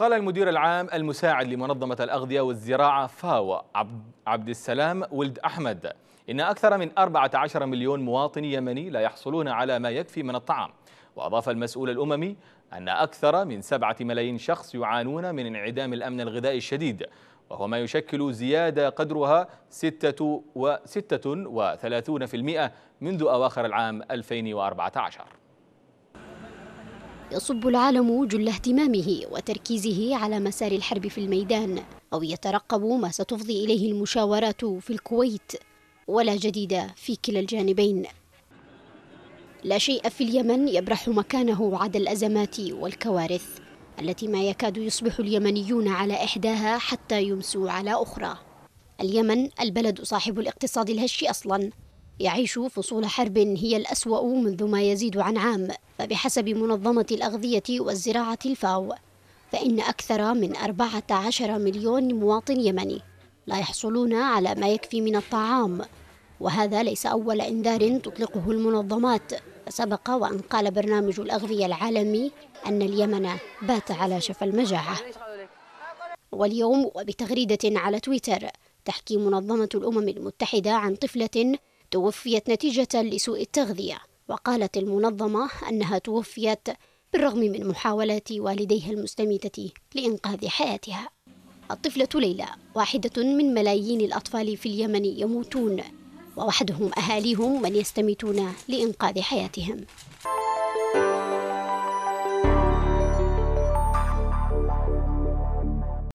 قال المدير العام المساعد لمنظمة الأغذية والزراعة فاو عبد السلام ولد أحمد إن أكثر من 14 مليون مواطن يمني لا يحصلون على ما يكفي من الطعام وأضاف المسؤول الأممي أن أكثر من 7 ملايين شخص يعانون من انعدام الأمن الغذائي الشديد وهو ما يشكل زيادة قدرها 36% منذ أواخر العام 2014 يصب العالم جل اهتمامه وتركيزه على مسار الحرب في الميدان أو يترقب ما ستفضي إليه المشاورات في الكويت ولا جديد في كلا الجانبين لا شيء في اليمن يبرح مكانه عدا الأزمات والكوارث التي ما يكاد يصبح اليمنيون على إحداها حتى يمسوا على أخرى اليمن البلد صاحب الاقتصاد الهش أصلاً يعيش فصول حرب هي الأسوأ منذ ما يزيد عن عام فبحسب منظمة الأغذية والزراعة الفاو فإن أكثر من 14 مليون مواطن يمني لا يحصلون على ما يكفي من الطعام وهذا ليس أول إنذار تطلقه المنظمات سبق وأن قال برنامج الأغذية العالمي أن اليمن بات على شفا المجاعة واليوم وبتغريدة على تويتر تحكي منظمة الأمم المتحدة عن طفلة توفيت نتيجة لسوء التغذية وقالت المنظمة أنها توفيت بالرغم من محاولات والديها المستميتة لإنقاذ حياتها الطفلة ليلى واحدة من ملايين الأطفال في اليمن يموتون ووحدهم أهاليهم من يستميتون لإنقاذ حياتهم